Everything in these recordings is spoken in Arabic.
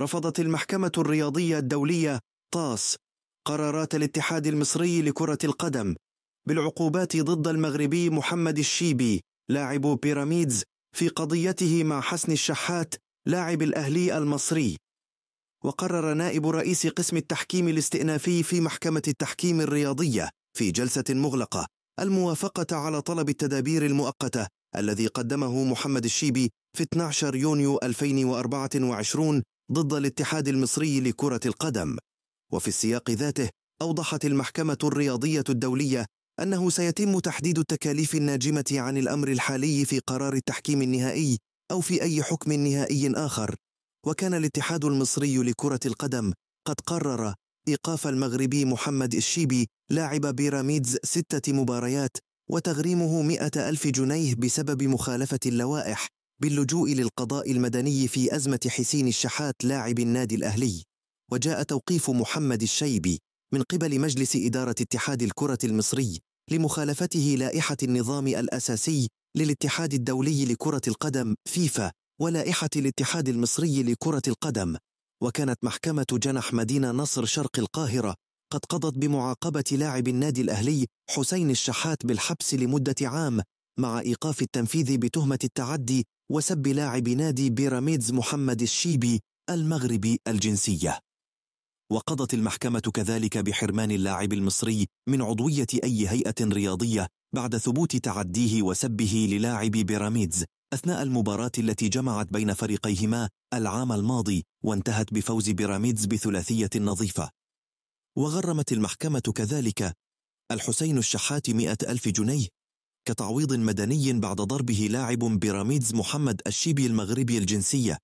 رفضت المحكمة الرياضية الدولية طاس قرارات الاتحاد المصري لكرة القدم بالعقوبات ضد المغربي محمد الشيبي لاعب بيراميدز في قضيته مع حسن الشحات لاعب الأهلي المصري وقرر نائب رئيس قسم التحكيم الاستئنافي في محكمة التحكيم الرياضية في جلسة مغلقة الموافقة على طلب التدابير المؤقتة الذي قدمه محمد الشيبي في 12 يونيو 2024 ضد الاتحاد المصري لكرة القدم وفي السياق ذاته أوضحت المحكمة الرياضية الدولية أنه سيتم تحديد التكاليف الناجمة عن الأمر الحالي في قرار التحكيم النهائي أو في أي حكم نهائي آخر وكان الاتحاد المصري لكرة القدم قد قرر إيقاف المغربي محمد الشيبي لاعب بيراميدز ستة مباريات وتغريمه مئة ألف جنيه بسبب مخالفة اللوائح باللجوء للقضاء المدني في أزمة حسين الشحات لاعب النادي الأهلي وجاء توقيف محمد الشيبي من قبل مجلس إدارة اتحاد الكرة المصري لمخالفته لائحة النظام الأساسي للاتحاد الدولي لكرة القدم فيفا ولائحة الاتحاد المصري لكرة القدم وكانت محكمة جنح مدينة نصر شرق القاهرة قد قضت بمعاقبة لاعب النادي الأهلي حسين الشحات بالحبس لمدة عام مع إيقاف التنفيذ بتهمة التعدي وسب لاعب نادي بيراميدز محمد الشيبي المغربي الجنسية وقضت المحكمة كذلك بحرمان اللاعب المصري من عضوية أي هيئة رياضية بعد ثبوت تعديه وسبه للاعب بيراميدز أثناء المباراة التي جمعت بين فريقيهما العام الماضي وانتهت بفوز بيراميدز بثلاثية نظيفة وغرمت المحكمة كذلك الحسين الشحات مئة ألف جنيه كتعويض مدني بعد ضربه لاعب بيراميدز محمد الشيبي المغربي الجنسية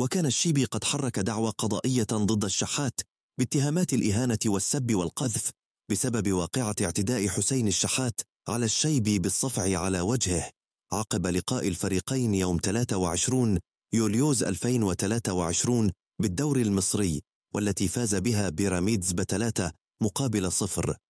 وكان الشيبي قد حرك دعوى قضائية ضد الشحات باتهامات الإهانة والسب والقذف بسبب واقعة اعتداء حسين الشحات على الشيبي بالصفع على وجهه عقب لقاء الفريقين يوم 23 يوليوز 2023 بالدوري المصري والتي فاز بها بيراميدز بتلاتة مقابل صفر